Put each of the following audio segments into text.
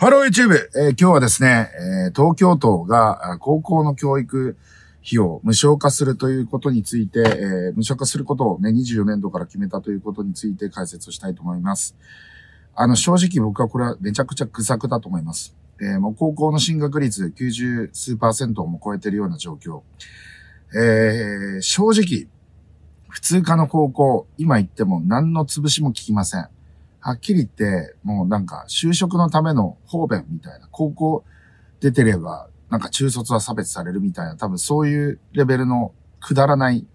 ハロー YouTube、えー、今日はですね、えー、東京都が高校の教育費を無償化するということについて、えー、無償化することをね、24年度から決めたということについて解説したいと思います。あの、正直僕はこれはめちゃくちゃ愚策だと思います。えー、もう高校の進学率90数パーセントをも超えているような状況。えー、正直、普通科の高校、今行っても何の潰しも効きません。はっきり言って、もうなんか就職のための方便みたいな、高校出てれば、なんか中卒は差別されるみたいな、多分そういうレベルのくだらない、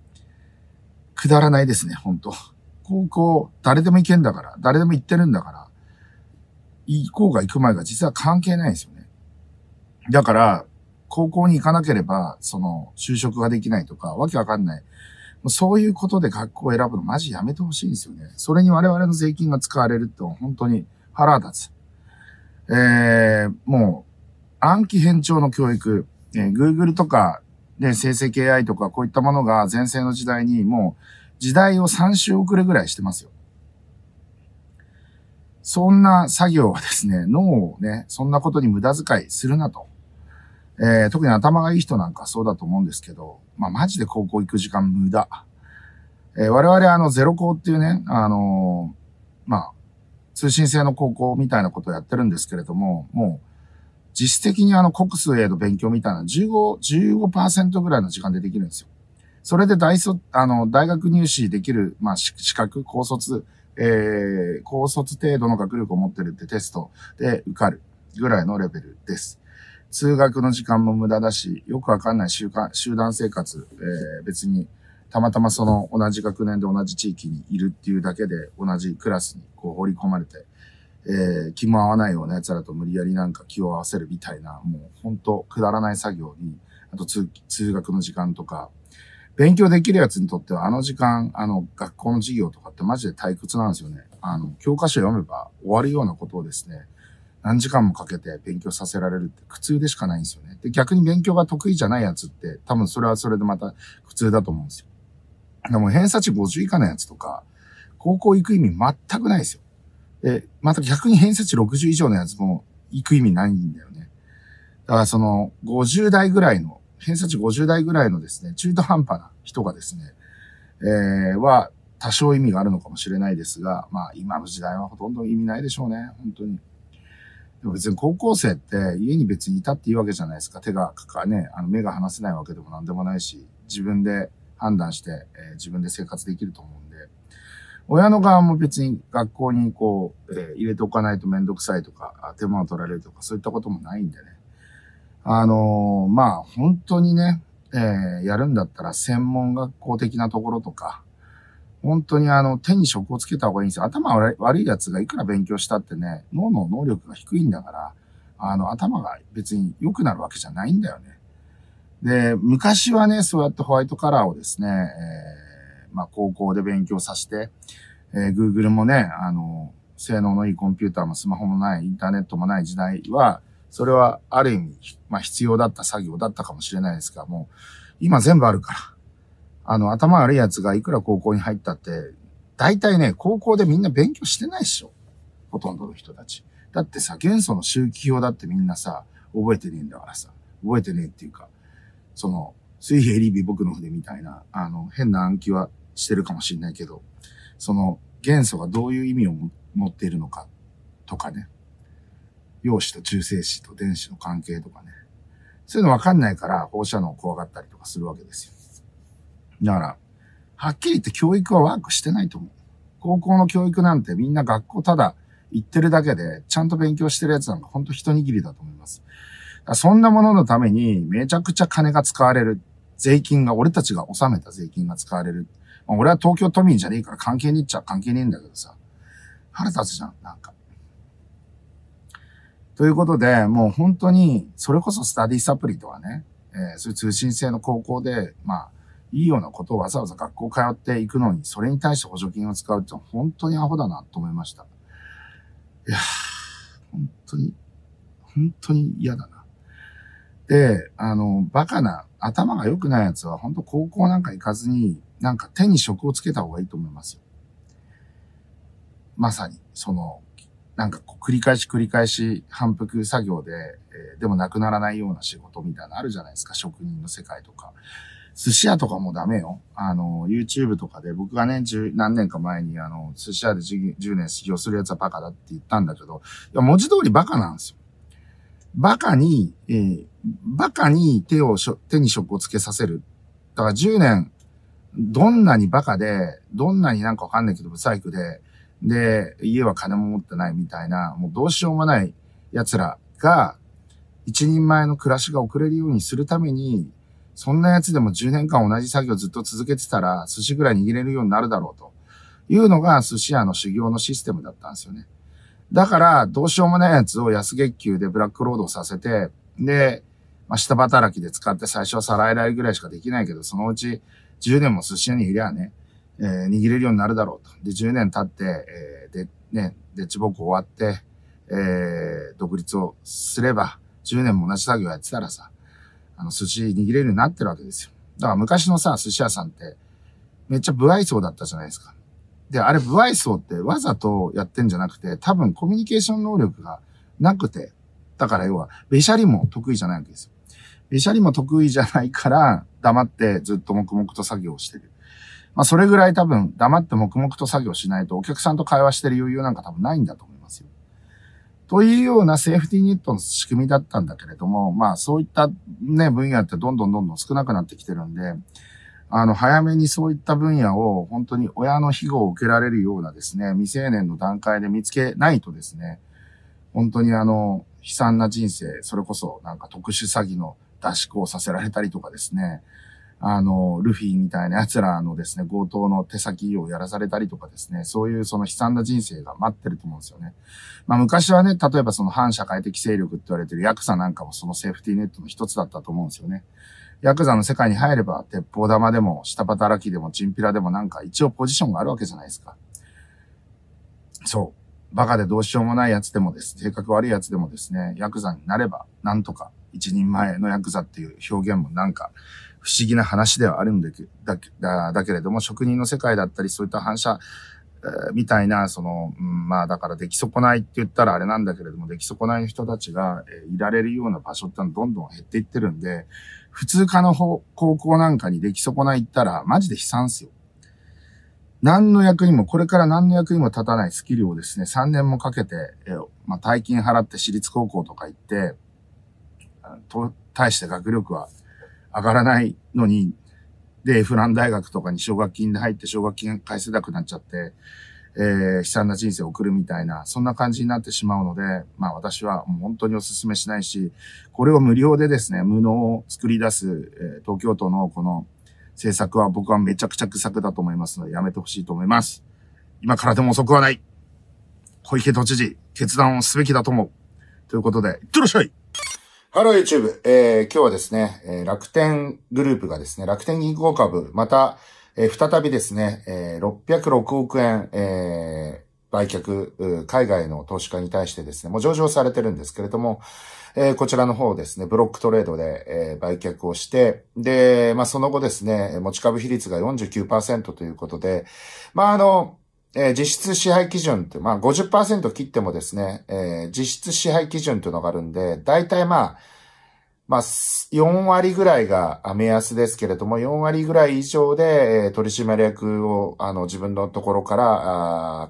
くだらないですね、本当高校、誰でも行けんだから、誰でも行ってるんだから、行こうが行く前が実は関係ないんですよね。だから、高校に行かなければ、その、就職ができないとか、わけわかんないそういうことで学校を選ぶのマジやめてほしいんですよね。それに我々の税金が使われるって本当に腹立つ。えー、もう暗記返調の教育、えー、Google とか、ね、生成 AI とかこういったものが前世の時代にもう時代を3週遅れぐらいしてますよ。そんな作業はですね、脳をね、そんなことに無駄遣いするなと。えー、特に頭がいい人なんかそうだと思うんですけど、まあ、マジで高校行く時間無駄。えー、我々あの、ゼロ校っていうね、あのー、まあ、通信制の高校みたいなことをやってるんですけれども、もう、実質的にあの、国数への勉強みたいな15、15%ぐらいの時間でできるんですよ。それで大卒、あの、大学入試できる、まあ、資格、高卒、えー、高卒程度の学力を持ってるってテストで受かるぐらいのレベルです。通学の時間も無駄だし、よくわかんない集集団生活、えー、別に、たまたまその同じ学年で同じ地域にいるっていうだけで、同じクラスにこう放り込まれて、えー、気も合わないような奴らと無理やりなんか気を合わせるみたいな、もう本当くだらない作業に、あと通通学の時間とか、勉強できるやつにとってはあの時間、あの学校の授業とかってマジで退屈なんですよね。あの、教科書読めば終わるようなことをですね、何時間もかけて勉強させられるって苦痛でしかないんですよね。で、逆に勉強が得意じゃないやつって、多分それはそれでまた苦痛だと思うんですよ。でも偏差値50以下のやつとか、高校行く意味全くないですよ。で、また逆に偏差値60以上のやつも行く意味ないんだよね。だからその50代ぐらいの、偏差値50代ぐらいのですね、中途半端な人がですね、えー、は多少意味があるのかもしれないですが、まあ今の時代はほとんど意味ないでしょうね、本当に。でも別に高校生って家に別にいたっていいわけじゃないですか。手がかかね、あの目が離せないわけでも何でもないし、自分で判断して、えー、自分で生活できると思うんで、親の側も別に学校にこう、えー、入れておかないとめんどくさいとか、手間を取られるとか、そういったこともないんでね。あのー、まあ、本当にね、えー、やるんだったら専門学校的なところとか、本当にあの、手に職をつけた方がいいんですよ。頭悪いやつがいくら勉強したってね、脳の能力が低いんだから、あの、頭が別に良くなるわけじゃないんだよね。で、昔はね、そうやってホワイトカラーをですね、えー、まあ、高校で勉強させて、えー、Google もね、あの、性能のいいコンピューターもスマホもない、インターネットもない時代は、それはある意味、まあ、必要だった作業だったかもしれないですが、もう、今全部あるから。あの、頭悪い奴がいくら高校に入ったって、大体ね、高校でみんな勉強してないっしょ。ほとんどの人たち。だってさ、元素の周期表だってみんなさ、覚えてねえんだからさ、覚えてねえっていうか、その、水平リビ僕の筆みたいな、あの、変な暗記はしてるかもしんないけど、その、元素がどういう意味を持っているのかとかね、陽子と中性子と電子の関係とかね、そういうのわかんないから放射能を怖がったりとかするわけですよ。だから、はっきり言って教育はワークしてないと思う。高校の教育なんてみんな学校ただ行ってるだけで、ちゃんと勉強してるやつなんかほんと一握りだと思います。そんなもののためにめちゃくちゃ金が使われる。税金が、俺たちが納めた税金が使われる。まあ、俺は東京都民じゃねえから関係ねえっちゃ関係ねえんだけどさ。腹立つじゃん、なんか。ということで、もう本当に、それこそスタディサプリとはね、えー、そういう通信制の高校で、まあ、いいようなことをわざわざ学校通っていくのに、それに対して補助金を使うって本当にアホだなと思いました。いや本当に、本当に嫌だな。で、あの、バカな、頭が良くない奴は本当高校なんか行かずに、なんか手に職をつけた方がいいと思いますよ。まさに、その、なんかこう繰り返し繰り返し反復作業で、えー、でもなくならないような仕事みたいなのあるじゃないですか、職人の世界とか。寿司屋とかもダメよ。あの、YouTube とかで、僕がね、十何年か前に、あの、寿司屋で 10, 10年修行するやつはバカだって言ったんだけど、いや、文字通りバカなんですよ。バカに、えー、バカに手をしょ、手に職をつけさせる。だから10年、どんなにバカで、どんなになんかわかんないけど、不細工で、で、家は金も持ってないみたいな、もうどうしようもない奴らが、一人前の暮らしが送れるようにするために、そんなやつでも10年間同じ作業ずっと続けてたら、寿司ぐらい握れるようになるだろうというのが寿司屋の修行のシステムだったんですよね。だから、どうしようもないやつを安月給でブラックロードさせて、で、まあ、下働きで使って最初は皿洗いぐらいしかできないけど、そのうち10年も寿司屋にいりゃね、えー、握れるようになるだろうと。で、10年経って、えー、で、ね、でチちぼク終わって、えー、独立をすれば、10年も同じ作業やってたらさ、あの、寿司握れるようになってるわけですよ。だから昔のさ、寿司屋さんって、めっちゃ不愛想だったじゃないですか。で、あれ不愛想ってわざとやってんじゃなくて、多分コミュニケーション能力がなくて、だから要は、べしゃりも得意じゃないわけですよ。べしゃりも得意じゃないから、黙ってずっと黙々と作業してる。まあ、それぐらい多分、黙って黙々と作業しないと、お客さんと会話してる余裕なんか多分ないんだと思う。というようなセーフティーニットの仕組みだったんだけれども、まあそういったね、分野ってどんどんどんどん少なくなってきてるんで、あの、早めにそういった分野を本当に親の庇護を受けられるようなですね、未成年の段階で見つけないとですね、本当にあの、悲惨な人生、それこそなんか特殊詐欺の出をさせられたりとかですね、あの、ルフィみたいな奴らのですね、強盗の手先をやらされたりとかですね、そういうその悲惨な人生が待ってると思うんですよね。まあ昔はね、例えばその反社会的勢力って言われてるヤクザなんかもそのセーフティーネットの一つだったと思うんですよね。ヤクザの世界に入れば、鉄砲玉でも、下働きでも、チンピラでもなんか一応ポジションがあるわけじゃないですか。そう。バカでどうしようもない奴でもです、性格悪い奴でもですね、ヤクザになれば、なんとか、一人前のヤクザっていう表現もなんか、不思議な話ではあるんだけだだけれども、職人の世界だったり、そういった反射、みたいな、その、うん、まあだから出来損ないって言ったらあれなんだけれども、出来損ないの人たちが、えー、いられるような場所ってのはどんどん減っていってるんで、普通科の高校なんかに出来損ない行ったら、マジで悲惨っすよ。何の役にも、これから何の役にも立たないスキルをですね、3年もかけて、えー、まあ大金払って私立高校とか行って、と、対して学力は上がらないのに、で、フラン大学とかに奨学金で入って奨学金返せなくなっちゃって、えー、悲惨な人生を送るみたいな、そんな感じになってしまうので、まあ私はもう本当にお勧めしないし、これを無料でですね、無能を作り出す、えー、東京都のこの政策は僕はめちゃくちゃ臭くだと思いますので、やめてほしいと思います。今からでも遅くはない。小池都知事、決断をすべきだと思う。ということで、いってらっしゃいハロー YouTube、えー、今日はですね、えー、楽天グループがですね、楽天銀行株、また、えー、再びですね、えー、606億円、えー、売却、海外の投資家に対してですね、もう上場されてるんですけれども、えー、こちらの方ですね、ブロックトレードで、えー、売却をして、で、まあ、その後ですね、持ち株比率が49%ということで、まあ、あの、えー、実質支配基準って、まあ50、切ってもですね、えー、実質支配基準というのがあるんで、大体まあ、まあ、4割ぐらいが目安ですけれども、4割ぐらい以上で、えー、取締役を、あの、自分のところから、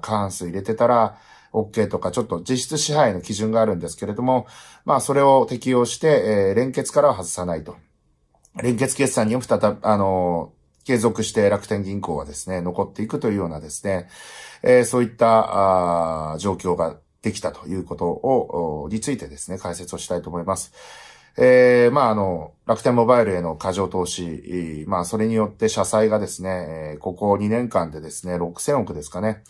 関過半数入れてたら、OK とか、ちょっと実質支配の基準があるんですけれども、まあ、それを適用して、えー、連結からは外さないと。連結決算にも再、あのー、継続して楽天銀行はですね、残っていくというようなですね、えー、そういった、あ状況ができたということを、についてですね、解説をしたいと思います。えー、まあ、あの、楽天モバイルへの過剰投資、まあ、それによって社債がですね、ここ2年間でですね、6000億ですかね、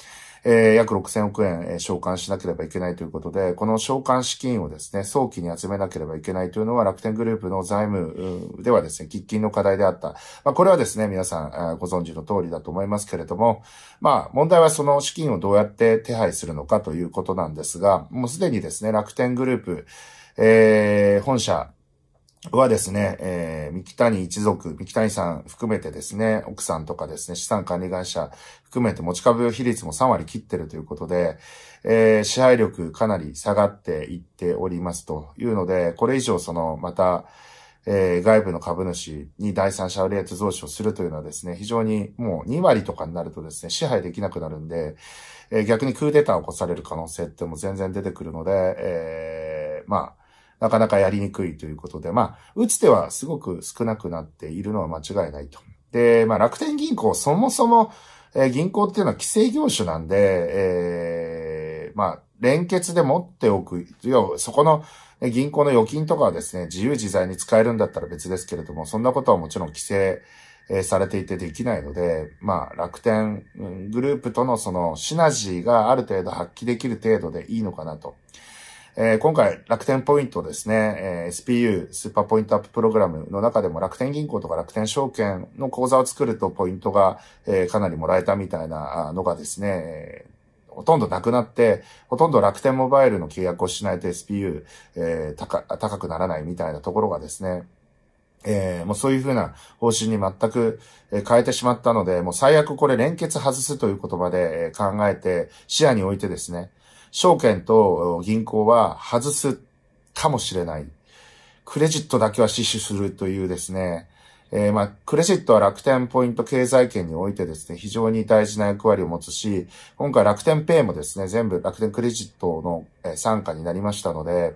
えー、約6000億円、えー、償還しなければいけないということで、この償還資金をですね、早期に集めなければいけないというのは楽天グループの財務ではですね、喫緊の課題であった。まあ、これはですね、皆さんご存知の通りだと思いますけれども、まあ、問題はその資金をどうやって手配するのかということなんですが、もうすでにですね、楽天グループ、えー、本社はですね、えー、三木谷一族、三木谷さん含めてですね、奥さんとかですね、資産管理会社含めて持ち株比率も3割切ってるということで、えー、支配力かなり下がっていっておりますというので、これ以上その、また、えー、外部の株主に第三者レート増資をするというのはですね、非常にもう2割とかになるとですね、支配できなくなるんで、えー、逆にクーデターを起こされる可能性っても全然出てくるので、えー、まあ、なかなかやりにくいということで、まあ、打つ手はすごく少なくなっているのは間違いないと。で、まあ、楽天銀行、そもそも、えー、銀行っていうのは規制業種なんで、えー、まあ、連結で持っておく、要はそこの銀行の預金とかはですね、自由自在に使えるんだったら別ですけれども、そんなことはもちろん規制、えされていてできないので、まあ、楽天グループとのそのシナジーがある程度発揮できる程度でいいのかなと。えー、今回楽天ポイントですね、えー、SPU、スーパーポイントアッププログラムの中でも楽天銀行とか楽天証券の口座を作るとポイントが、えー、かなりもらえたみたいなのがですね、ほとんどなくなって、ほとんど楽天モバイルの契約をしないと SPU、えー、高高くならないみたいなところがですね、えー、もうそういうふうな方針に全く変えてしまったので、もう最悪これ連結外すという言葉で考えて、視野においてですね、証券と銀行は外すかもしれない。クレジットだけは死守するというですね、えー、まあ、クレジットは楽天ポイント経済圏においてですね、非常に大事な役割を持つし、今回楽天ペイもですね、全部楽天クレジットの傘下になりましたので、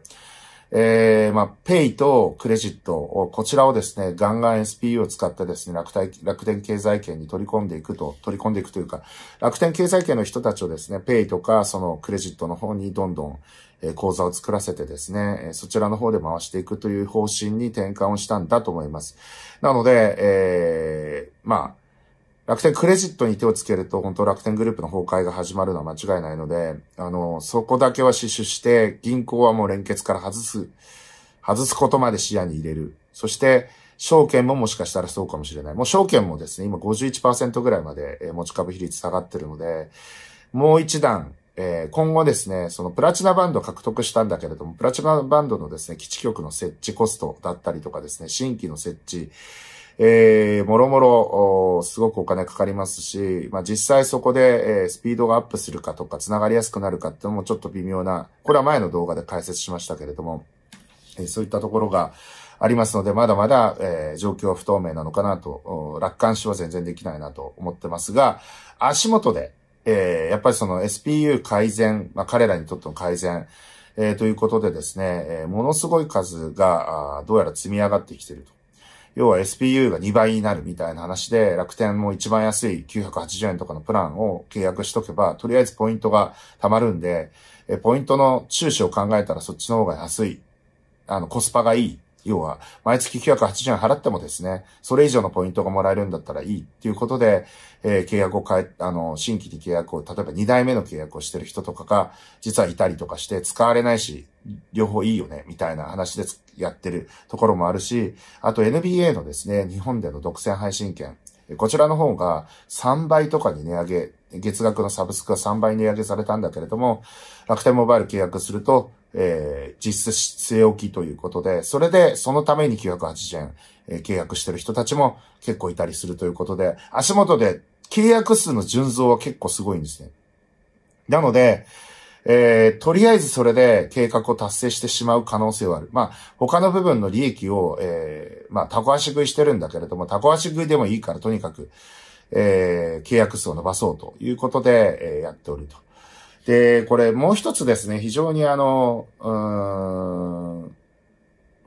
えー、まあ、ペイとクレジットを、こちらをですね、ガンガン SPU を使ってですね、楽天、楽天経済圏に取り込んでいくと、取り込んでいくというか、楽天経済圏の人たちをですね、ペイとか、そのクレジットの方にどんどん、え口座を作らせてですね、えそちらの方で回していくという方針に転換をしたんだと思います。なので、えー、まあ、楽天クレジットに手をつけると、本当楽天グループの崩壊が始まるのは間違いないので、あの、そこだけは死守して、銀行はもう連結から外す、外すことまで視野に入れる。そして、証券ももしかしたらそうかもしれない。もう証券もですね、今51%ぐらいまで持ち株比率下がってるので、もう一段、えー、今後ですね、そのプラチナバンド獲得したんだけれども、プラチナバンドのですね、基地局の設置コストだったりとかですね、新規の設置、えー、もろもろ、すごくお金かかりますし、まあ、実際そこで、えー、スピードがアップするかとか、つながりやすくなるかってのもちょっと微妙な、これは前の動画で解説しましたけれども、えー、そういったところがありますので、まだまだ、えー、状況は不透明なのかなと、楽観視は全然できないなと思ってますが、足元で、えー、やっぱりその SPU 改善、まあ、彼らにとっての改善、えー、ということでですね、えー、ものすごい数が、どうやら積み上がってきていると。要は SPU が2倍になるみたいな話で、楽天も一番安い980円とかのプランを契約しとけば、とりあえずポイントが貯まるんで、えポイントの収支を考えたらそっちの方が安い。あの、コスパがいい。要は、毎月980円払ってもですね、それ以上のポイントがもらえるんだったらいいっていうことで、えー、契約を変え、あの、新規に契約を、例えば2代目の契約をしてる人とかが、実はいたりとかして、使われないし、両方いいよね、みたいな話でやってるところもあるし、あと NBA のですね、日本での独占配信権。こちらの方が3倍とかに値上げ、月額のサブスクが3倍値上げされたんだけれども、楽天モバイル契約すると、えー、実質据え置きということで、それでそのために980円、えー、契約してる人たちも結構いたりするということで、足元で契約数の純増は結構すごいんですね。なので、えー、とりあえずそれで計画を達成してしまう可能性はある。まあ、他の部分の利益を、えー、まあ、タコ足食いしてるんだけれども、タコ足食いでもいいから、とにかく、えー、契約数を伸ばそうということで、えー、やっておると。で、これもう一つですね、非常にあの、うーん、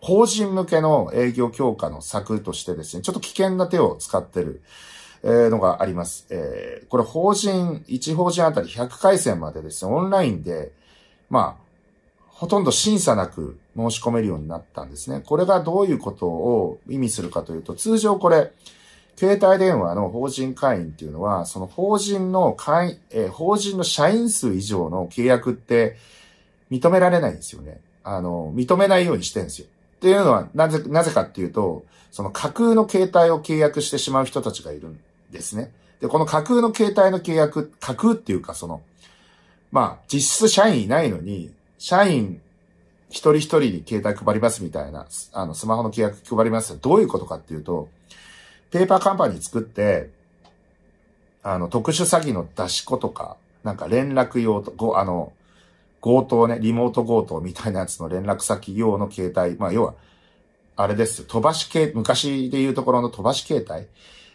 法人向けの営業強化の策としてですね、ちょっと危険な手を使ってる。えー、のがあります。えー、これ法人、1法人あたり100回線までですね、オンラインで、まあ、ほとんど審査なく申し込めるようになったんですね。これがどういうことを意味するかというと、通常これ、携帯電話の法人会員っていうのは、その法人の会員、えー、法人の社員数以上の契約って認められないんですよね。あの、認めないようにしてるんですよ。っていうのは、なぜ、なぜかっていうと、その架空の携帯を契約してしまう人たちがいるですね。で、この架空の携帯の契約、架空っていうかその、まあ、実質社員いないのに、社員一人一人に携帯配りますみたいな、あの、スマホの契約配りますどういうことかっていうと、ペーパーカンパニー作って、あの、特殊詐欺の出し子とか、なんか連絡用と、ご、あの、強盗ね、リモート強盗みたいなやつの連絡先用の携帯、まあ、要は、あれです。飛ばし系、昔で言うところの飛ばし携帯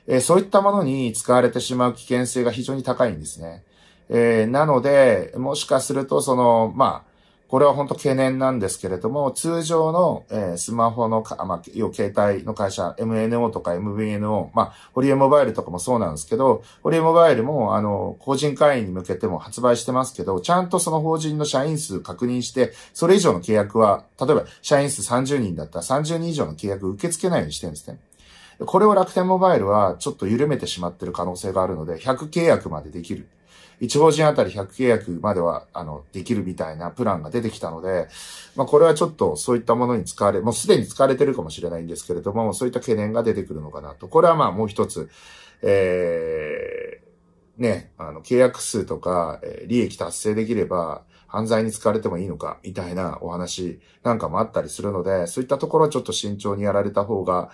えー、そういったものに使われてしまう危険性が非常に高いんですね。えー、なので、もしかすると、その、まあ、これは本当懸念なんですけれども、通常の、えー、スマホのか、まあ、要携帯の会社、MNO とか MVNO、まあ、ホリエモバイルとかもそうなんですけど、ホリエモバイルも、あの、法人会員に向けても発売してますけど、ちゃんとその法人の社員数確認して、それ以上の契約は、例えば社員数30人だったら30人以上の契約受け付けないようにしてるんですね。これを楽天モバイルはちょっと緩めてしまってる可能性があるので、100契約までできる。一法人あたり100契約までは、あの、できるみたいなプランが出てきたので、まあ、これはちょっとそういったものに使われ、もうすでに使われてるかもしれないんですけれども、そういった懸念が出てくるのかなと。これはまあ、もう一つ、えー、ね、あの、契約数とか、え利益達成できれば、犯罪に使われてもいいのか、みたいなお話なんかもあったりするので、そういったところはちょっと慎重にやられた方が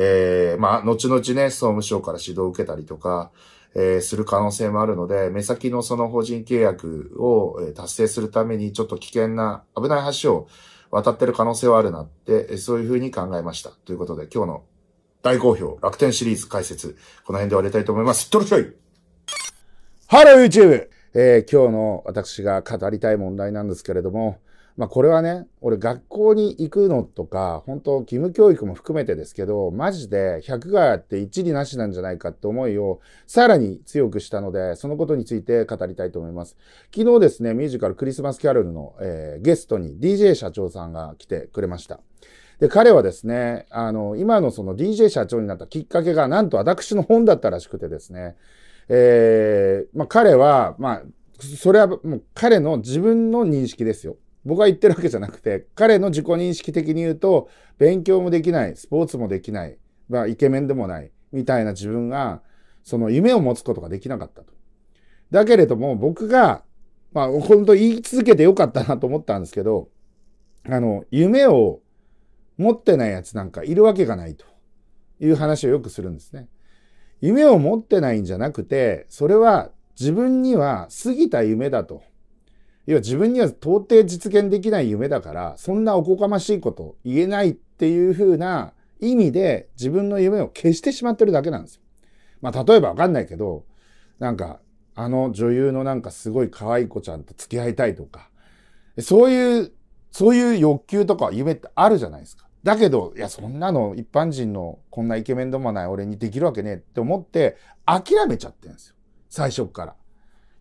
えー、まあ、後々ね、総務省から指導を受けたりとか、えー、する可能性もあるので、目先のその法人契約を達成するために、ちょっと危険な、危ない橋を渡ってる可能性はあるなって、そういうふうに考えました。ということで、今日の大好評、楽天シリーズ解説、この辺で終わりたいと思います。トろしょいハロー YouTube! えー、今日の私が語りたい問題なんですけれども、まあ、これはね、俺学校に行くのとか、本当義務教育も含めてですけど、マジで100があって一理なしなんじゃないかって思いをさらに強くしたので、そのことについて語りたいと思います。昨日ですね、ミュージカルクリスマスキャロルの、えー、ゲストに DJ 社長さんが来てくれました。で、彼はですね、あの、今のその DJ 社長になったきっかけが、なんと私の本だったらしくてですね、えー、まあ、彼は、まあ、それはもう彼の自分の認識ですよ。僕が言ってるわけじゃなくて、彼の自己認識的に言うと、勉強もできない、スポーツもできない、まあ、イケメンでもない、みたいな自分が、その夢を持つことができなかったと。だけれども、僕が、まあ、本当言い続けてよかったなと思ったんですけど、あの、夢を持ってないやつなんかいるわけがないという話をよくするんですね。夢を持ってないんじゃなくて、それは自分には過ぎた夢だと。要は自分には到底実現できない夢だから、そんなおこがましいこと言えないっていう風な意味で自分の夢を消してしまってるだけなんですよ。まあ例えばわかんないけど、なんかあの女優のなんかすごい可愛い子ちゃんと付き合いたいとか、そういう、そういう欲求とか夢ってあるじゃないですか。だけど、いや、そんなの一般人のこんなイケメンでもない俺にできるわけねえって思って諦めちゃってるんですよ。最初から。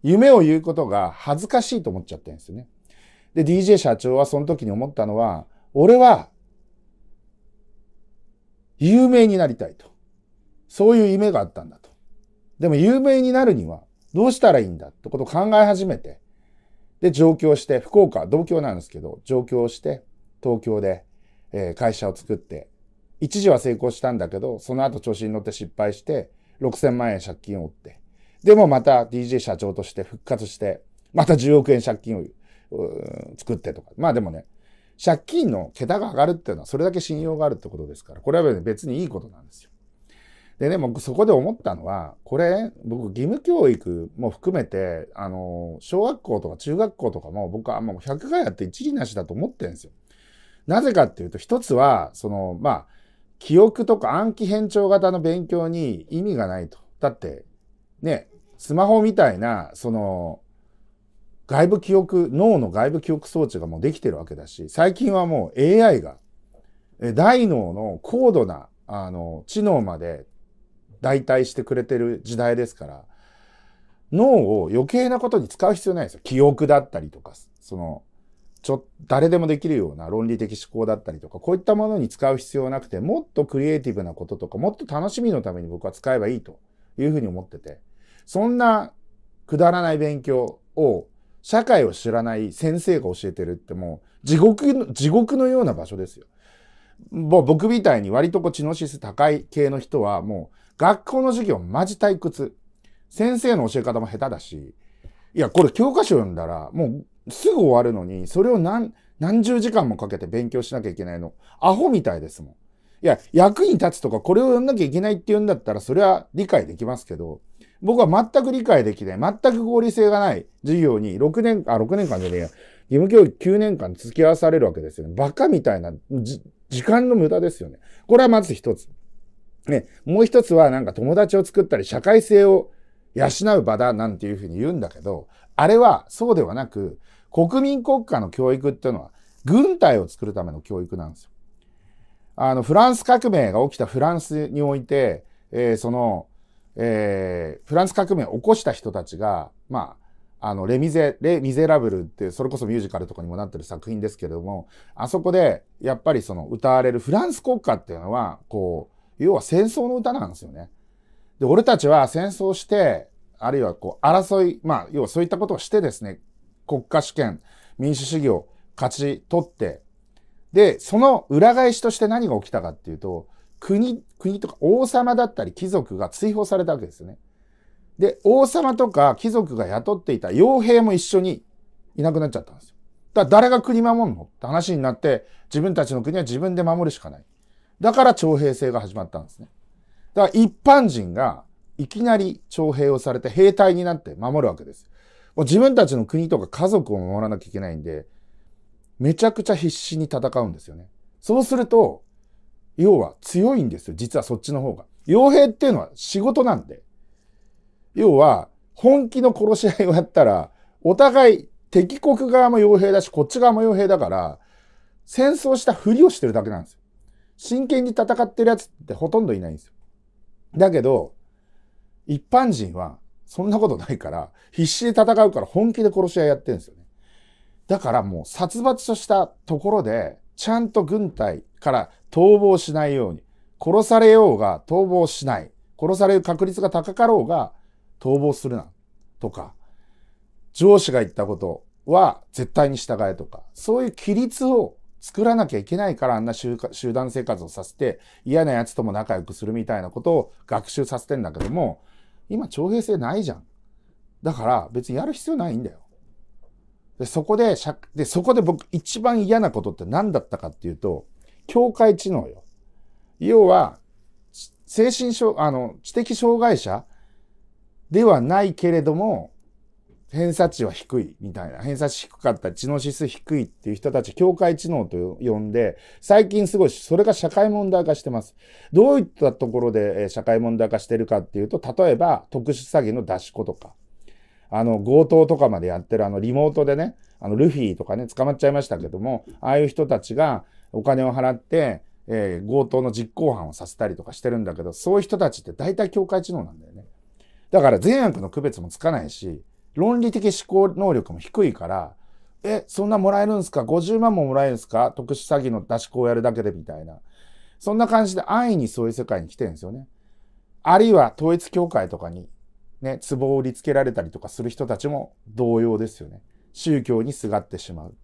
夢を言うことが恥ずかしいと思っちゃってるんですよね。で、DJ 社長はその時に思ったのは、俺は、有名になりたいと。そういう夢があったんだと。でも有名になるにはどうしたらいいんだってことを考え始めて、で、上京して、福岡、同郷なんですけど、上京して、東京で、え会社を作って、一時は成功したんだけど、その後調子に乗って失敗して、6000万円借金を負って、でもまた DJ 社長として復活して、また10億円借金を作ってとか。まあでもね、借金の桁が上がるっていうのはそれだけ信用があるってことですから、これは別にいいことなんですよ。でね、僕そこで思ったのは、これ、僕義務教育も含めて、あの、小学校とか中学校とかも僕はもう100回やって一理なしだと思ってるんですよ。なぜかっていうと、一つは、その、まあ、記憶とか暗記変調型の勉強に意味がないと。だって、ね、スマホみたいな、その、外部記憶、脳の外部記憶装置がもうできてるわけだし、最近はもう AI が、大脳の高度な、あの、知能まで代替してくれてる時代ですから、脳を余計なことに使う必要ないですよ。記憶だったりとか、その、ちょ、誰でもできるような論理的思考だったりとか、こういったものに使う必要なくて、もっとクリエイティブなこととか、もっと楽しみのために僕は使えばいいというふうに思ってて、そんなくだらない勉強を社会を知らない先生が教えてるってもう地獄の、地獄のような場所ですよ。もう僕みたいに割とこう知能指数高い系の人はもう学校の授業マジ退屈。先生の教え方も下手だし、いや、これ教科書読んだらもうすぐ終わるのに、それを何、何十時間もかけて勉強しなきゃいけないの。アホみたいですもん。いや、役に立つとか、これをやんなきゃいけないって言うんだったら、それは理解できますけど、僕は全く理解できない、全く合理性がない授業に6年、あ、6年間でね、義務教育9年間付き合わされるわけですよね。バカみたいな、時間の無駄ですよね。これはまず一つ。ね、もう一つはなんか友達を作ったり、社会性を養う場だなんていうふうに言うんだけど、あれはそうではなく、国民国家の教育っていうのは、軍隊を作るための教育なんですよ。あの、フランス革命が起きたフランスにおいて、えー、その、えー、フランス革命を起こした人たちが、まあ、あの、レミゼ、レ・ミゼラブルって、それこそミュージカルとかにもなってる作品ですけれども、あそこで、やっぱりその、歌われるフランス国歌っていうのは、こう、要は戦争の歌なんですよね。で、俺たちは戦争して、あるいはこう、争い、まあ、要はそういったことをしてですね、国家主権、民主主義を勝ち取って、で、その裏返しとして何が起きたかっていうと、国、国とか王様だったり貴族が追放されたわけですよね。で、王様とか貴族が雇っていた傭兵も一緒にいなくなっちゃったんですよ。だから誰が国守るのって話になって、自分たちの国は自分で守るしかない。だから徴兵制が始まったんですね。だから一般人がいきなり徴兵をされて兵隊になって守るわけです。もう自分たちの国とか家族を守らなきゃいけないんで、めちゃくちゃ必死に戦うんですよね。そうすると、要は強いんですよ。実はそっちの方が。傭兵っていうのは仕事なんで。要は、本気の殺し合いをやったら、お互い敵国側も傭兵だし、こっち側も傭兵だから、戦争したふりをしてるだけなんですよ。真剣に戦ってるやつってほとんどいないんですよ。だけど、一般人はそんなことないから、必死で戦うから本気で殺し合いやってるんですよね。だからもう殺伐としたところで、ちゃんと軍隊から逃亡しないように、殺されようが逃亡しない。殺される確率が高かろうが逃亡するな。とか、上司が言ったことは絶対に従えとか、そういう規律を作らなきゃいけないからあんな集団生活をさせて嫌な奴とも仲良くするみたいなことを学習させてんだけども、今徴兵制ないじゃん。だから別にやる必要ないんだよ。で、そこで、で、そこで僕一番嫌なことって何だったかっていうと、境界知能よ。要は、精神障、あの、知的障害者ではないけれども、偏差値は低いみたいな、偏差値低かった知能指数低いっていう人たち、境界知能と呼んで、最近すごい、それが社会問題化してます。どういったところで社会問題化してるかっていうと、例えば特殊詐欺の出し子とか、あの、強盗とかまでやってる、あの、リモートでね、あの、ルフィとかね、捕まっちゃいましたけども、ああいう人たちがお金を払って、えー、強盗の実行犯をさせたりとかしてるんだけど、そういう人たちって大体境界知能なんだよね。だから善悪の区別もつかないし、論理的思考能力も低いから、え、そんなもらえるんすか ?50 万ももらえるんすか特殊詐欺の出し子をやるだけでみたいな。そんな感じで安易にそういう世界に来てるんですよね。あるいは統一協会とかにね、壺を売りつけられたりとかする人たちも同様ですよね。宗教にすがってしまう。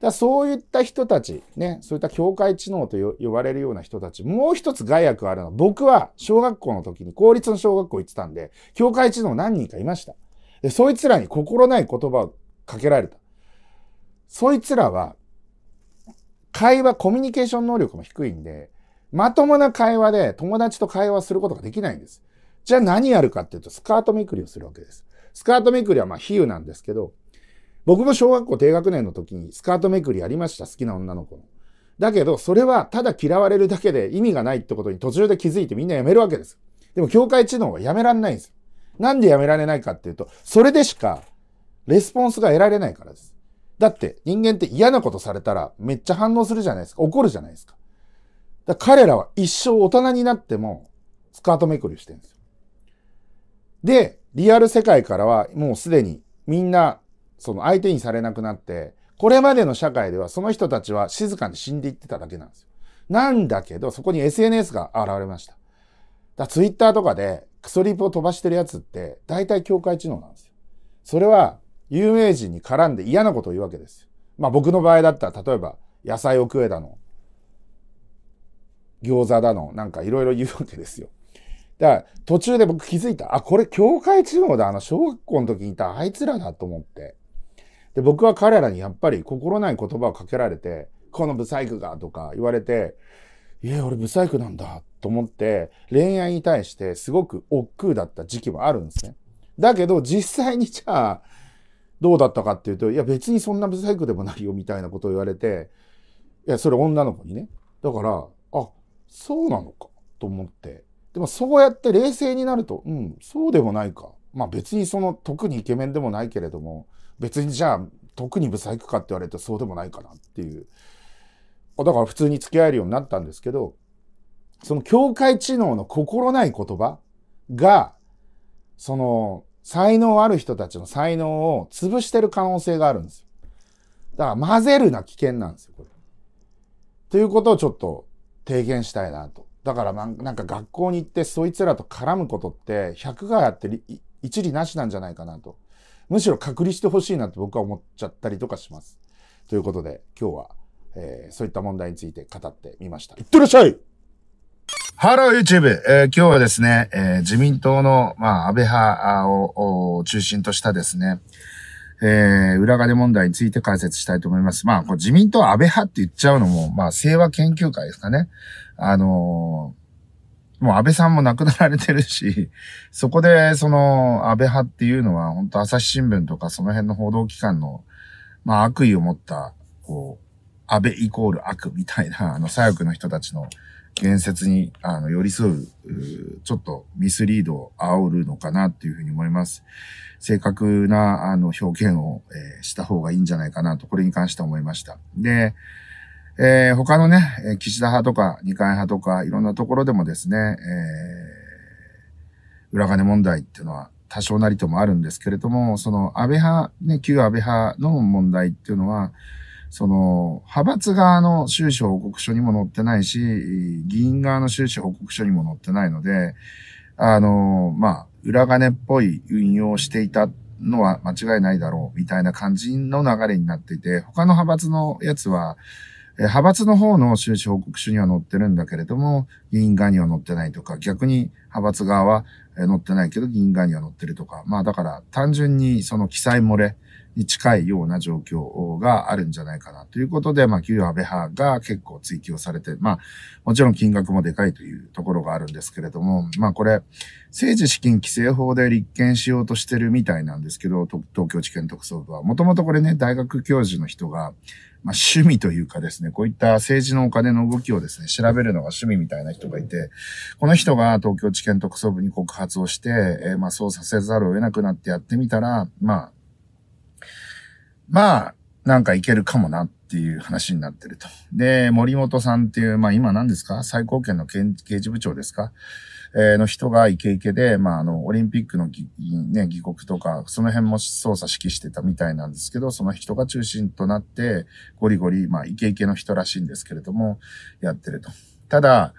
だそういった人たち、ね、そういった境界知能と呼ばれるような人たち、もう一つ害悪あるのは、僕は小学校の時に、公立の小学校行ってたんで、境界知能何人かいました。で、そいつらに心ない言葉をかけられた。そいつらは、会話、コミュニケーション能力も低いんで、まともな会話で友達と会話することができないんです。じゃあ何やるかっていうと、スカートめくりをするわけです。スカートめくりはまあ比喩なんですけど、僕も小学校低学年の時にスカートめくりやりました、好きな女の子の。だけど、それはただ嫌われるだけで意味がないってことに途中で気づいてみんなやめるわけです。でも、境界知能はやめらんないんですよ。なんでやめられないかっていうと、それでしかレスポンスが得られないからです。だって人間って嫌なことされたらめっちゃ反応するじゃないですか。怒るじゃないですか。だから彼らは一生大人になってもスカートめくりをしてるんです。で、リアル世界からはもうすでにみんなその相手にされなくなって、これまでの社会ではその人たちは静かに死んでいってただけなんですよ。なんだけど、そこに SNS が現れました。だツイッターとかでクソリップを飛ばしてるやつって、大体境界知能なんですよ。それは、有名人に絡んで嫌なことを言うわけですよ。まあ僕の場合だったら、例えば、野菜を食えだの、餃子だの、なんかいろいろ言うわけですよ。だから途中で僕気づいた。あ、これ教会中央だ。あの、小学校の時にいたあいつらだと思って。で、僕は彼らにやっぱり心ない言葉をかけられて、このブサイクがとか言われて、いや、俺ブサイクなんだと思って、恋愛に対してすごく億劫だった時期もあるんですね。だけど、実際にじゃあ、どうだったかっていうと、いや、別にそんなブサイクでもないよみたいなことを言われて、いや、それ女の子にね。だから、あ、そうなのかと思って。でもそうやって冷静になると、うん、そうでもないか。まあ別にその特にイケメンでもないけれども、別にじゃあ特にブサイクかって言われるとそうでもないかなっていう。だから普通に付き合えるようになったんですけど、その境界知能の心ない言葉が、その才能ある人たちの才能を潰してる可能性があるんですよ。だから混ぜるな危険なんですよ、これ。ということをちょっと提言したいなとだからなんか学校に行ってそいつらと絡むことって100があって一理なしなんじゃないかなと。むしろ隔離してほしいなと僕は思っちゃったりとかします。ということで今日は、えー、そういった問題について語ってみました。いってらっしゃいハロー YouTube、えー、今日はですね、えー、自民党の、まあ、安倍派を中心としたですね、えー、裏金問題について解説したいと思います。まあ、こう自民党安倍派って言っちゃうのも、まあ、清和研究会ですかね。あのー、もう安倍さんも亡くなられてるし、そこで、その、安倍派っていうのは、本当朝日新聞とかその辺の報道機関の、まあ、悪意を持った、こう、安倍イコール悪みたいな、あの、左翼の人たちの言説に、あの、寄り添う、ちょっとミスリードを煽るのかなっていうふうに思います。正確なあの表現を、えした方がいいんじゃないかなと、これに関して思いました。で、えー、他のね、岸田派とか二階派とかいろんなところでもですね、えー、裏金問題っていうのは多少なりともあるんですけれども、その安倍派、ね、旧安倍派の問題っていうのは、その、派閥側の収支報告書にも載ってないし、議員側の収支報告書にも載ってないので、あの、まあ、裏金っぽい運用をしていたのは間違いないだろう、みたいな感じの流れになっていて、他の派閥のやつは、派閥の方の収支報告書には載ってるんだけれども、議員側には載ってないとか、逆に派閥側は載ってないけど議員側には載ってるとか、まあだから単純にその記載漏れ、に近いような状況があるんじゃないかなということで、まあ、給与安倍派が結構追及をされて、まあ、もちろん金額もでかいというところがあるんですけれども、まあ、これ、政治資金規正法で立件しようとしてるみたいなんですけど、東京地検特捜部は、もともとこれね、大学教授の人が、まあ、趣味というかですね、こういった政治のお金の動きをですね、調べるのが趣味みたいな人がいて、この人が東京地検特捜部に告発をして、えー、まあ、そうさせざるを得なくなってやってみたら、まあ、まあ、なんかいけるかもなっていう話になってると。で、森本さんっていう、まあ今何ですか最高権の刑事部長ですかえー、の人がイケイケで、まああの、オリンピックの議、ね、議国とか、その辺も捜査指揮してたみたいなんですけど、その人が中心となって、ゴリゴリ、まあイケイケの人らしいんですけれども、やってると。ただ、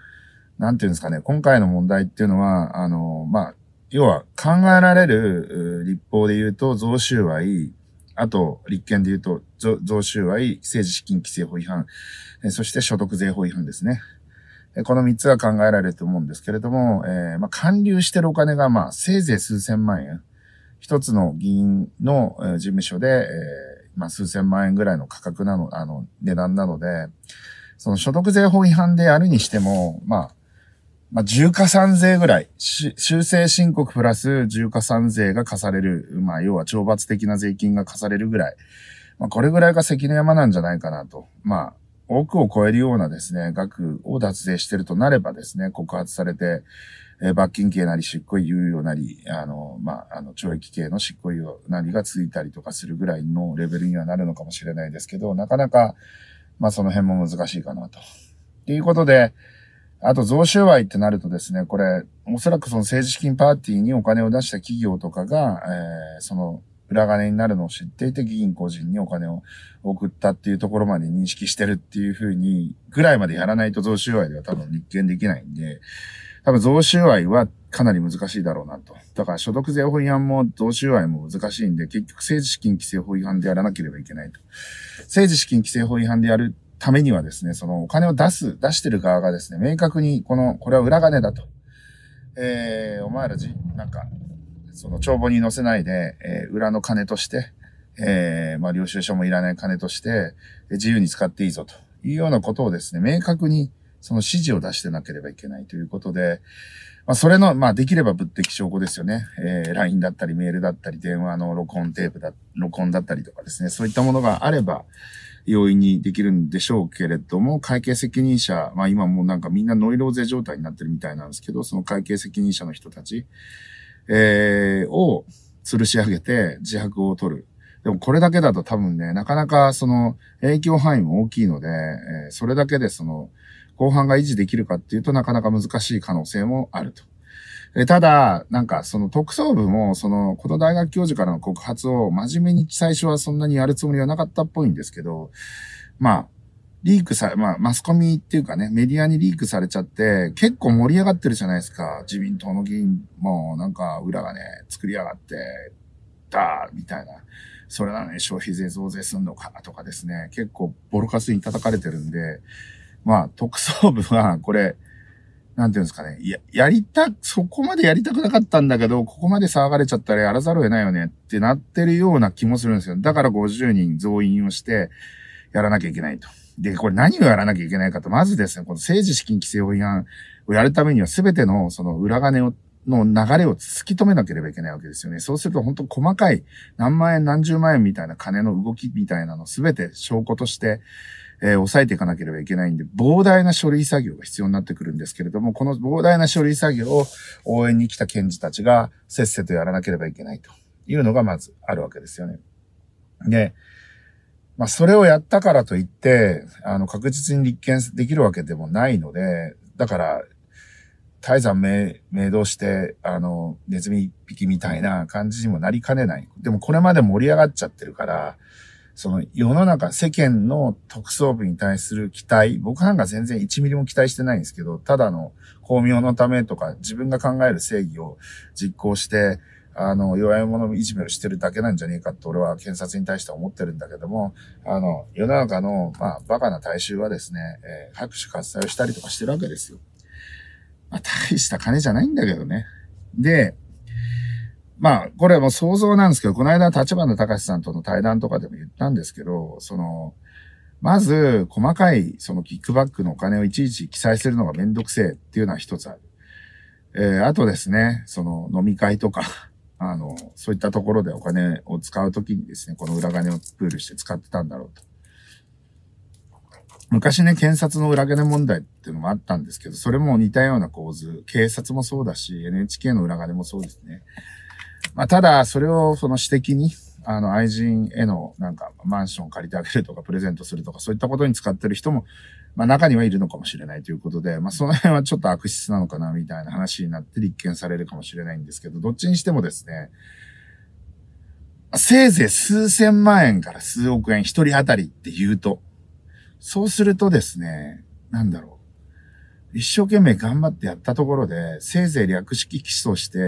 なんていうんですかね、今回の問題っていうのは、あの、まあ、要は考えられる立法で言うと、贈収賄、あと、立憲で言うと、増収賄、政治資金規正法違反、そして所得税法違反ですね。この3つは考えられると思うんですけれども、えー、まあ、還流してるお金が、まあ、せいぜい数千万円。一つの議員の事務所で、えー、まあ、数千万円ぐらいの価格なの、あの、値段なので、その所得税法違反であるにしても、まあ、まあ、重加算税ぐらい、修正申告プラス重加算税が課される、まあ、要は懲罰的な税金が課されるぐらい、まあ、これぐらいが関の山なんじゃないかなと。まあ、億を超えるようなですね、額を脱税してるとなればですね、告発されて、えー、罰金刑なり執行猶予なり、あの、まあ、あの、懲役刑の執行猶予なりがついたりとかするぐらいのレベルにはなるのかもしれないですけど、なかなか、まあ、その辺も難しいかなと。ということで、あと贈収賄ってなるとですね、これ、おそらくその政治資金パーティーにお金を出した企業とかが、えー、その裏金になるのを知っていて、議員個人にお金を送ったっていうところまで認識してるっていうふうに、ぐらいまでやらないと贈収賄では多分立件できないんで、多分贈収賄はかなり難しいだろうなと。だから所得税法違反も贈収賄も難しいんで、結局政治資金規正法違反でやらなければいけないと。政治資金規正法違反でやるためにはですね、そのお金を出す、出してる側がですね、明確にこの、これは裏金だと。えー、お前らじ、なんか、その帳簿に載せないで、えー、裏の金として、えー、まあ、領収書もいらない金として、自由に使っていいぞというようなことをですね、明確にその指示を出してなければいけないということで、まあ、それの、まあ、できれば物的証拠ですよね。えー、LINE だったり、メールだったり、電話の録音テープだ、録音だったりとかですね、そういったものがあれば、容易にできるんでしょうけれども、会計責任者、まあ今もうなんかみんなノイローゼ状態になってるみたいなんですけど、その会計責任者の人たち、えー、を吊るし上げて自白を取る。でもこれだけだと多分ね、なかなかその影響範囲も大きいので、えー、それだけでその、後半が維持できるかっていうとなかなか難しい可能性もあると。ただ、なんかその特捜部も、その、この大学教授からの告発を真面目に最初はそんなにやるつもりはなかったっぽいんですけど、まあ、リークさ、まあ、マスコミっていうかね、メディアにリークされちゃって、結構盛り上がってるじゃないですか。自民党の議員も、なんか、裏がね、作りやがって、だみたいな。それなのに消費税増税すんのかとかですね、結構ボロカスに叩かれてるんで、まあ、特捜部は、これ、なんていうんですかね。や、やりた、そこまでやりたくなかったんだけど、ここまで騒がれちゃったらやらざるを得ないよねってなってるような気もするんですよ。だから50人増員をして、やらなきゃいけないと。で、これ何をやらなきゃいけないかと、まずですね、この政治資金規制法違反をやるためには全てのその裏金を、の流れを突き止めなければいけないわけですよね。そうすると本当細かい何万円何十万円みたいな金の動きみたいなの全て証拠として、えー、抑えていかなければいけないんで、膨大な書類作業が必要になってくるんですけれども、この膨大な書類作業を応援に来た検事たちがせっせとやらなければいけないというのがまずあるわけですよね。で、まあ、それをやったからといって、あの、確実に立件できるわけでもないので、だから、泰山明、明導して、あの、ネズミ一匹みたいな感じにもなりかねない。でもこれまで盛り上がっちゃってるから、その世の中、世間の特捜部に対する期待、僕なんか全然1ミリも期待してないんですけど、ただの巧妙のためとか、自分が考える正義を実行して、あの、弱い者いじめをしてるだけなんじゃねえかって俺は検察に対して思ってるんだけども、あの、世の中の、まあ、バカな大衆はですね、えー、拍手喝采をしたりとかしてるわけですよ。まあ、大した金じゃないんだけどね。で、まあ、これはも想像なんですけど、この間、立花隆さんとの対談とかでも言ったんですけど、その、まず、細かい、そのキックバックのお金をいちいち記載するのがめんどくせえっていうのは一つある。えー、あとですね、その飲み会とか あの、そういったところでお金を使うときにですね、この裏金をプールして使ってたんだろうと。昔ね、検察の裏金問題っていうのもあったんですけど、それも似たような構図、警察もそうだし、NHK の裏金もそうですね。まあ、ただ、それをその私的に、あの、愛人への、なんか、マンション借りてあげるとか、プレゼントするとか、そういったことに使ってる人も、まあ、中にはいるのかもしれないということで、まあ、その辺はちょっと悪質なのかな、みたいな話になって立件されるかもしれないんですけど、どっちにしてもですね、せいぜい数千万円から数億円、一人当たりって言うと、そうするとですね、なんだろう。一生懸命頑張ってやったところで、せいぜい略式起訴して、え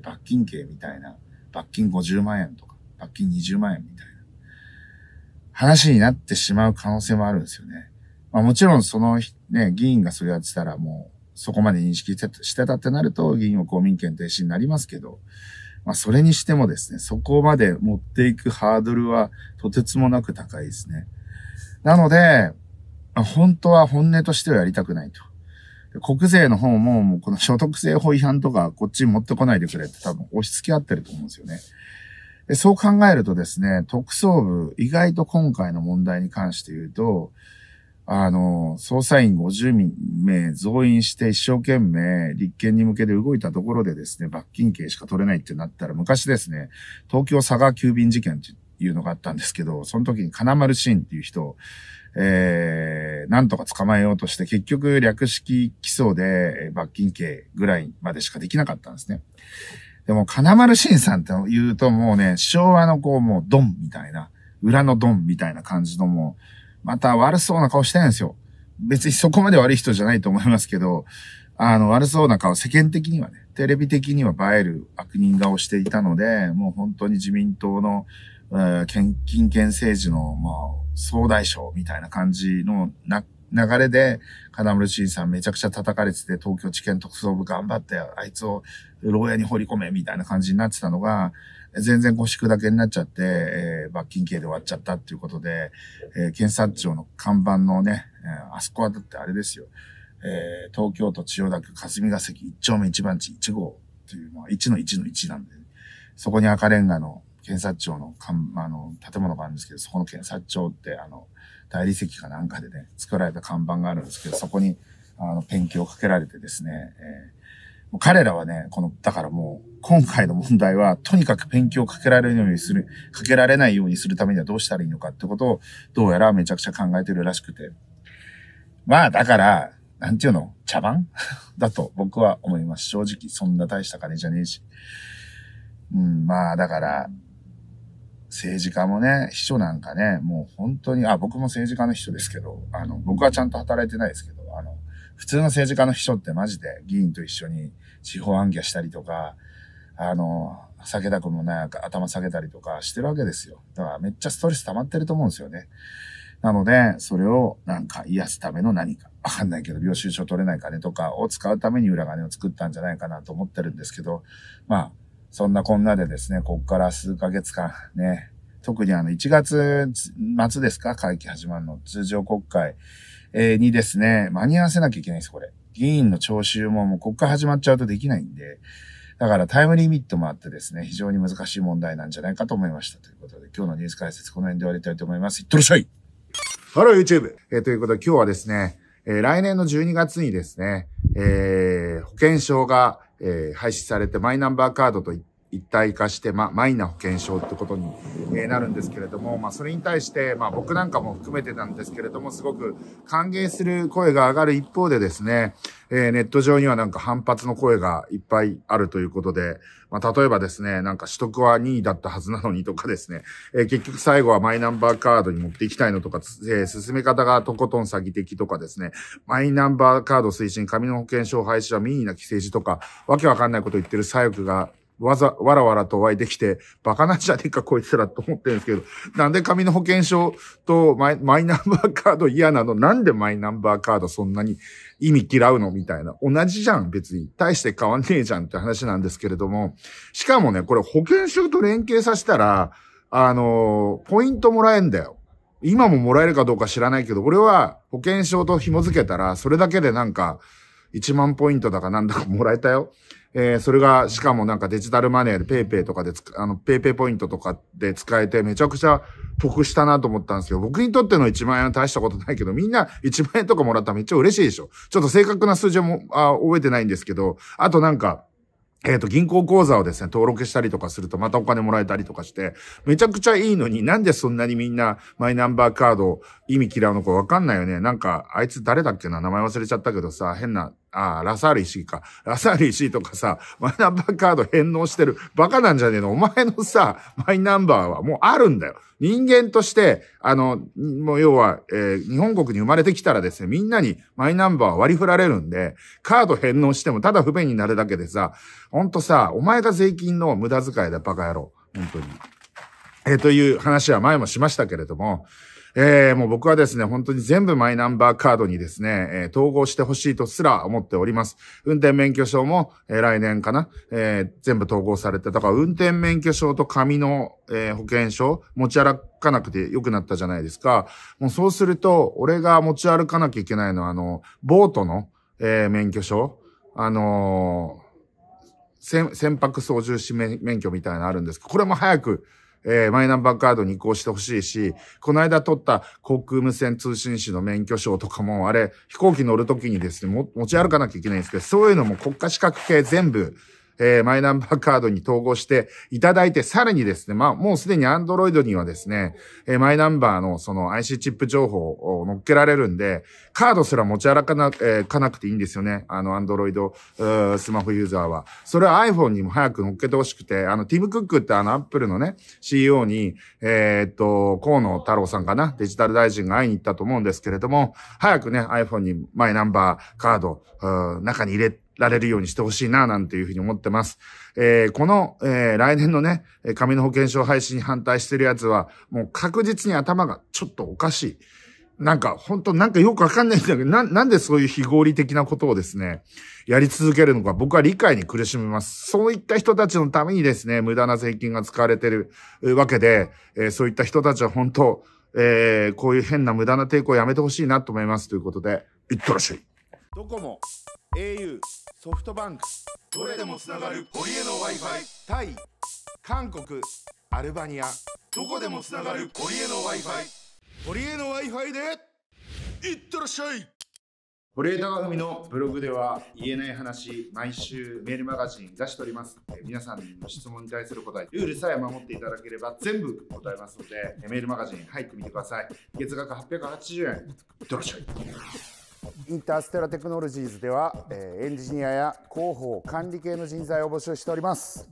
ー、罰金刑みたいな、罰金50万円とか、罰金20万円みたいな、話になってしまう可能性もあるんですよね。まあもちろんその、ね、議員がそれやってたらもう、そこまで認識してたってなると、議員は公民権停止になりますけど、まあそれにしてもですね、そこまで持っていくハードルはとてつもなく高いですね。なので、本当は本音としてはやりたくないと。国税の方も、もうこの所得税法違反とか、こっち持ってこないでくれって多分押し付け合ってると思うんですよね。そう考えるとですね、特捜部、意外と今回の問題に関して言うと、あの、捜査員50名増員して一生懸命立件に向けて動いたところでですね、罰金刑しか取れないってなったら、昔ですね、東京佐賀急便事件っていうのがあったんですけど、その時に金丸信っていう人えー、なんとか捕まえようとして、結局略式起訴で罰金刑ぐらいまでしかできなかったんですね。でも、金丸信さんって言うともうね、昭和のこう、もうドンみたいな、裏のドンみたいな感じのもう、また悪そうな顔してないんですよ。別にそこまで悪い人じゃないと思いますけど、あの、悪そうな顔、世間的にはね、テレビ的には映える悪人顔していたので、もう本当に自民党のえ献金権政治の、まあ、総大将みたいな感じのな流れで、金村慎さんめちゃくちゃ叩かれてて、東京地検特捜部頑張って、あいつを牢屋に放り込め、みたいな感じになってたのが、全然腰砕けになっちゃって、えー、罰金刑で終わっちゃったっていうことで、えー、検察庁の看板のね、えー、あそこはだってあれですよ、えー、東京都千代田区霞が関1丁目1番地1号っていうのは1の1の1なんで、そこに赤レンガの検察庁のかんあの建物があるんですけど、そこの検察庁ってあの大理石かなんかでね、作られた看板があるんですけど、そこにあのペンキをかけられてですね、えー、彼らはね、この、だからもう、今回の問題は、とにかくペンキをかけられるようにする、かけられないようにするためにはどうしたらいいのかってことを、どうやらめちゃくちゃ考えてるらしくて。まあ、だから、なんていうの茶番 だと僕は思います。正直、そんな大した金じゃねえし。うん、まあ、だから、政治家もね、秘書なんかね、もう本当に、あ、僕も政治家の秘書ですけど、あの、僕はちゃんと働いてないですけど、あの、普通の政治家の秘書ってマジで議員と一緒に地方暗記したりとか、あの、避けたくもない頭下げたりとかしてるわけですよ。だからめっちゃストレス溜まってると思うんですよね。なので、それをなんか癒すための何か、わかんないけど、領収書取れない金とかを使うために裏金を作ったんじゃないかなと思ってるんですけど、まあ、そんなこんなでですね、こっから数ヶ月間ね、特にあの1月末ですか、会期始まるの通常国会、えー、にですね、間に合わせなきゃいけないんです、これ。議員の徴収ももう国会始まっちゃうとできないんで、だからタイムリミットもあってですね、非常に難しい問題なんじゃないかと思いました。ということで、今日のニュース解説この辺で終わりたいと思います。いってらっしゃいハロー YouTube! えー、ということで今日はですね、えー、来年の12月にですね、えー、保険証がえー、廃止されてマイナンバーカードといって一体化して、まマイナ保険証ってことに、えなるんですけれども、まあ、それに対して、まあ、僕なんかも含めてなんですけれども、すごく歓迎する声が上がる一方でですね、えネット上にはなんか反発の声がいっぱいあるということで、まあ、例えばですね、なんか取得は2位だったはずなのにとかですね、え結局最後はマイナンバーカードに持っていきたいのとか、え進め方がとことん詐欺的とかですね、マイナンバーカード推進、紙の保険証廃止は民意な規制時とか、わけわかんないこと言ってる左翼がわざ、わらわらと湧いてきて、バカなんじゃねえかこいつらと思ってるんですけど、なんで紙の保険証とマイマイナンバーカード嫌なのなんでマイナンバーカードそんなに意味嫌うのみたいな。同じじゃん、別に。大して変わんねえじゃんって話なんですけれども、しかもね、これ保険証と連携させたら、あのー、ポイントもらえんだよ。今ももらえるかどうか知らないけど、俺は保険証と紐付けたら、それだけでなんか、1万ポイントだかなんだかもらえたよ。えー、それが、しかもなんかデジタルマネーでペイペイとかであの、ペイペイポイントとかで使えてめちゃくちゃ得したなと思ったんですけど、僕にとっての1万円は大したことないけど、みんな1万円とかもらったらめっちゃ嬉しいでしょ。ちょっと正確な数字も、あ、覚えてないんですけど、あとなんか、えっ、ー、と、銀行口座をですね、登録したりとかするとまたお金もらえたりとかして、めちゃくちゃいいのに、なんでそんなにみんなマイナンバーカード意味嫌うのかわかんないよね。なんか、あいつ誰だっけな名前忘れちゃったけどさ、変なああ、ラサール石井か。ラサール石井とかさ、マイナンバーカード返納してる。バカなんじゃねえのお前のさ、マイナンバーはもうあるんだよ。人間として、あの、もう要は、えー、日本国に生まれてきたらですね、みんなにマイナンバー割り振られるんで、カード返納してもただ不便になるだけでさ、ほんとさ、お前が税金の無駄遣いだ、バカ野郎。本当に。えー、という話は前もしましたけれども、えー、もう僕はですね、本当に全部マイナンバーカードにですね、えー、統合してほしいとすら思っております。運転免許証も、えー、来年かな、えー、全部統合されて、だから運転免許証と紙の、えー、保険証持ち歩かなくて良くなったじゃないですか。もうそうすると、俺が持ち歩かなきゃいけないのは、あの、ボートの、えー、免許証、あのー船、船舶操縦士免許みたいなのあるんですけど、これも早くえー、マイナンバーカードに移行してほしいし、この間取った航空無線通信士の免許証とかも、あれ、飛行機乗るときにですね、持ち歩かなきゃいけないんですけど、そういうのも国家資格系全部、えー、マイナンバーカードに統合していただいて、さらにですね、まあ、もうすでにアンドロイドにはですね、えー、マイナンバーのその IC チップ情報を乗っけられるんで、カードすら持ち歩かな、えー、かなくていいんですよね。あの、アンドロイド、スマホユーザーは。それは iPhone にも早く乗っけてほしくて、あの、ティム・クックってあの、アップルのね、CEO に、えー、っと、河野太郎さんかな、デジタル大臣が会いに行ったと思うんですけれども、早くね、iPhone にマイナンバーカード、中に入れられるようにしてほしいな、なんていうふうに思ってます。えー、この、えー、来年のね、紙の保険証廃止に反対してるやつは、もう確実に頭がちょっとおかしい。なんか、本当なんかよくわかんないんだけど、な、なんでそういう非合理的なことをですね、やり続けるのか、僕は理解に苦しみます。そういった人たちのためにですね、無駄な税金が使われてるわけで、えー、そういった人たちは本当、えー、こういう変な無駄な抵抗をやめてほしいなと思います。ということで、いってらっしゃい。どこも。au ソフトバンクどれでもつながる堀江の w i f i タイ韓国アルバニアどこでもつながる堀江の w i f i 堀江の w i f i でいってらっしゃい堀江貴文のブログでは言えない話、毎週メールマガジン出しております。え皆さんの質問に対する答え、ルールさえ守っていただければ全部答えますので、メールマガジン入ってみてください。月額880円。いってらっしゃい。インターステラテクノロジーズでは、えー、エンジニアや広報管理系の人材を募集しております